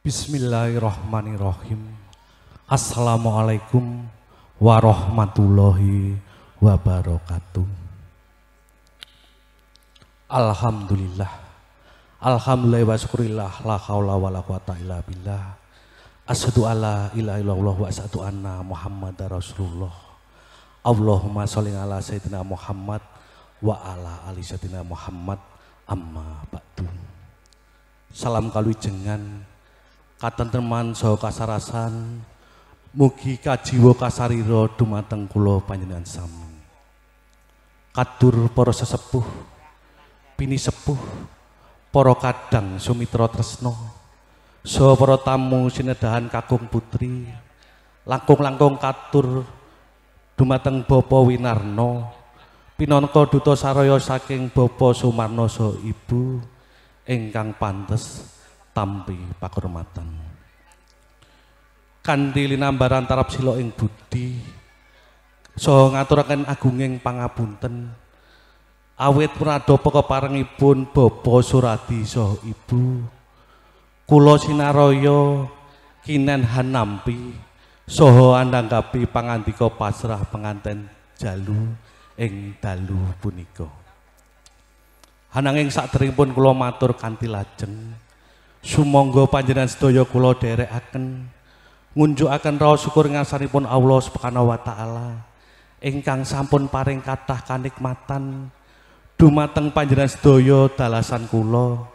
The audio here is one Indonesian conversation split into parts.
Bismillahirrahmanirrahim. Assalamualaikum warahmatullahi wabarakatuh. Alhamdulillah. Alhamdulillah wa syukurillah la haula la quwata illa billah. Asyhadu alla ilaha illallah wa asyhadu anna Muhammadar Rasulullah. Allahumma sholli ala sayyidina Muhammad wa ala ali sayyidina Muhammad amma ba'du. Salam kalujengan teman saha kasarasan mugi kajiwa kasariro dumateng kula panjenengan sami Katur para sesepuh pini sepuh para kadang sumitra tresno saha para tamu sinedahan kakung putri langkung-langkung katur dumateng Bapa Winarno pinangka duta saraya saking Bapa Sumarno saha Ibu ingkang pantes tampi pakurmatan kanthi linambaran tarap sila ing budi saha ngaturaken agunging pangapunten awit prado pekeparengipun bapa suradi saha ibu kula sinaraya kinen hanampi saha andanggapi pangandika pasrah penganten jalu ing dalu punika hananging sakderengipun kula matur kanthi lajeng Sumangga panjenengan sedaya kula dherekaken ngunjukaken raos syukur pun Allah Subhanahu wa taala ingkang sampun paring kathah kanikmatan dumateng panjenengan sedaya dalasan kula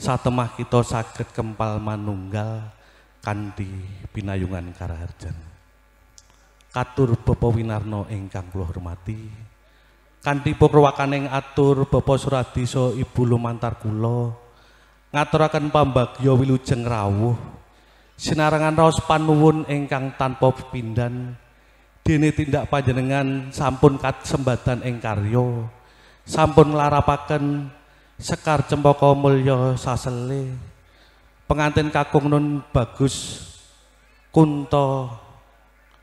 satemah kita saged kempal manunggal kanthi pinayungan karaharjan katur Bapak Winarno ingkang kula hormati kanthi pokrowakaneng atur Bapak Suradiso Ibu lumantar kula Ngaturakan pambag wilujeng rawuh sinarangan raos panuwun ingkang tanpa pindan dene tindak panjenengan sampun kat sembatan karya sampun nglarapaken sekar cempaka mulya sasele pengantin kakung nun bagus kunto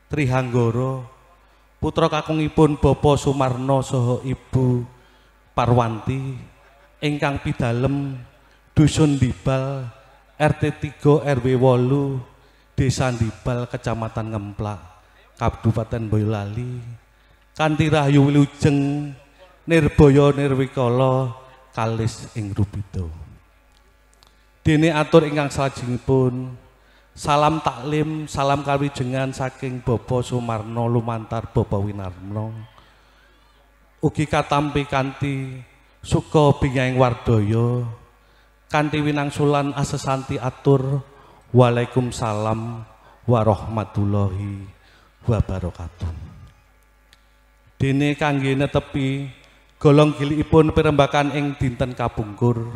trihanggoro putra kakungipun Bapa Sumarno saha Ibu Parwanti ingkang pidalem Dusun Dibal RT 3 RW 8 Desa Dibal Kecamatan Ngemplak Kabupaten Boyolali Kanti rahayu wilujeng Nirboyo nirwikala kalis ing Dini dene atur ingkang salajengipun salam taklim salam kawijengan saking Bapak Sumarno lumantar Bapak Winarno ugi katampi kanthi suka binging wardaya Kanti winangsulan asesanti atur Waalaikumsalam warahmatullahi wabarakatuh. Dene kangge netepi golong ipun perembakan ing dinten kapungkur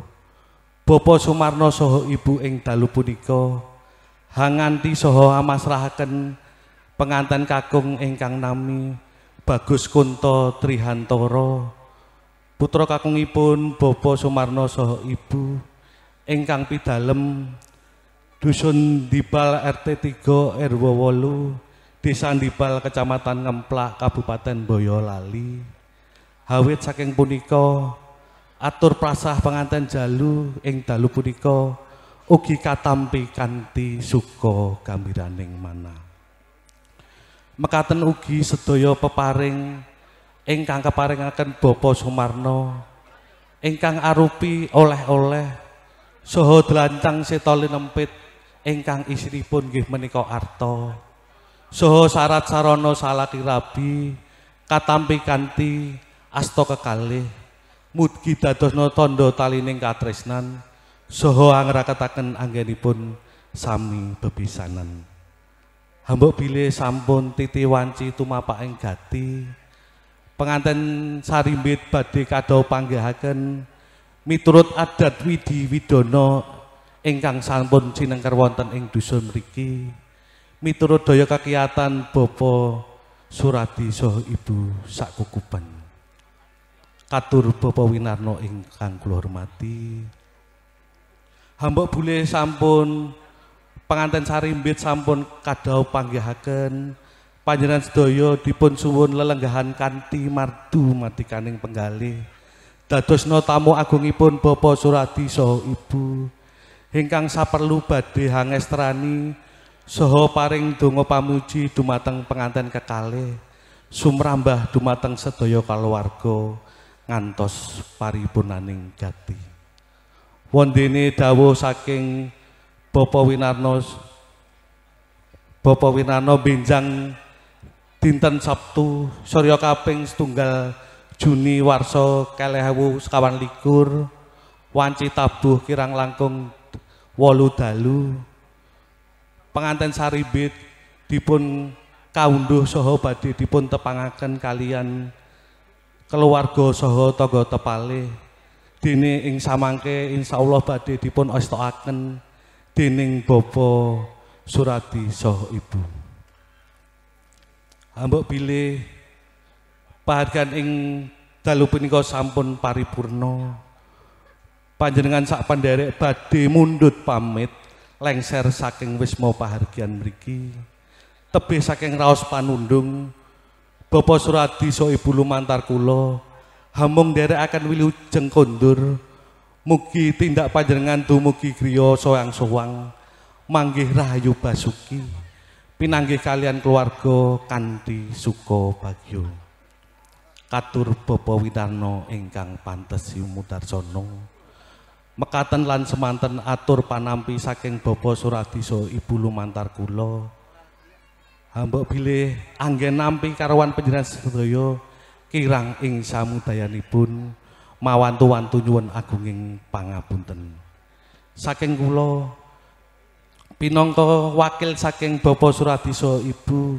Bapak Sumarno soho Ibu ing dalu punika hanganti soho amasrahaken penganten kakung ingkang nami Bagus Kunto Trihantoro putra kakungipun Bapak Sumarno soho Ibu ingkang pidalem Dusun Dibal RT 3 RW 8 Desa Dibal Kecamatan Ngemplak Kabupaten Boyolali Hawit saking punika atur prasah pengantin jalu ing dalu punika ugi katampi kanthi suka gambiraning mana Mekaten ugi sedaya peparing ingkang keparingaken Bapak Sumarno ingkang arupi oleh-oleh Soho delantang seto linempit ingkang isinipun nggih menika arta. Soho sarat sarana salaki rabi katampi kanthi asta kekalih. Mugi dadosna tandha talining katresnan. Soho angraketaken anggenipun sami bebisanan. Hambok bilih sampun titi wanci tumapaking gati. Penganten sarimbit badhe kadha panggihaken miturut adat Widi Widono ingkang sampun sinengker wonten ing dusun mriki miturut daya kakiatan Bapa Surati saha Ibu sakukuban katur Bapa Winarno ingkang kula hormati hamba bule sampun penganten sarimbit sampun Kadau panggihaken panjenengan sedaya dipun suwun lelenggahan kanthi mardu matikaning penggalih dadosna tamu agungipun Bapak Suradi saha Ibu ingkang saperlu badhe hangestrani saha paring donga pamuji dumateng penganten kekalih sumrambah dumateng sedaya kaluwarga ngantos paripunaning jati wondene dawuh saking Bapak Winarno Bapak Winarno benjang dinten Sabtu Surya kaping setunggal Juni Warso Kelehewu Sekawan Likur Wanci Tabuh Kirang Langkung Wolu Dalu Penganten Saribit Dipun Kaunduh Soho Badi Dipun Tepangaken Kalian Keluarga Soho Togo Tepale Dini Ing Samangke Insya Allah Badi Dipun Ostoaken Dining Bopo Surati Soho Ibu Ambok pilih Pahargan ing dalu punika sampun Paripurno, Panjenengan sak panderek badhe mundut pamit lengser saking wisma pahargian mriki. Tebih saking raos panundung Bapak Suradi so ibu lumantar kula hamung akan wilu kondur mugi tindak panjenengan dumugi griya soang-soang manggih rahayu basuki pinanggih kalian keluarga Kanti Suko bagyo katur bapa Widarno ingkang pantes yumudarsono mekaten lan semanten atur panampi saking bapa suradiso ibu lumantar kulo. hamba pilih anggen nampi karawan panjenengan sedaya kirang ing samudayanipun mawantu-wantu nyuwun agunging pangapunten saking kulo, pinongko wakil saking bapa suradiso ibu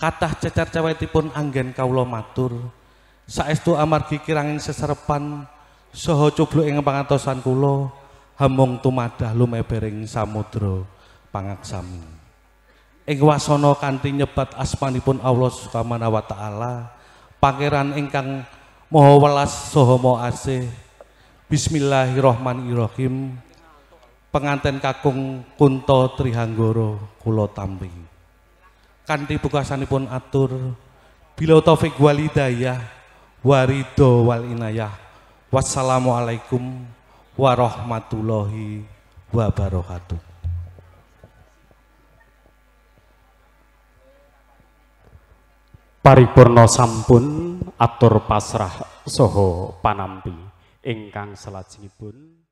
cecar-cecar cecer tipun anggen kaulo matur saestu amargi kiranging seserepan saha cubluk ing pangantosan kula hemung tumadah lumebering samudro pangaksami ing wasana kanti nyebat asmanipun Allah Subhanahu wa taala pangeran ingkang maha welas saha maha asih Bismillahirrohmanirrohim penganten kakung Kunto Trihanggoro kula tampi kanthi bukasanipun atur bila taufik walidayah warido wal inayah. Wassalamualaikum warahmatullahi wabarakatuh. Paripurno sampun atur pasrah soho panampi ingkang selajengipun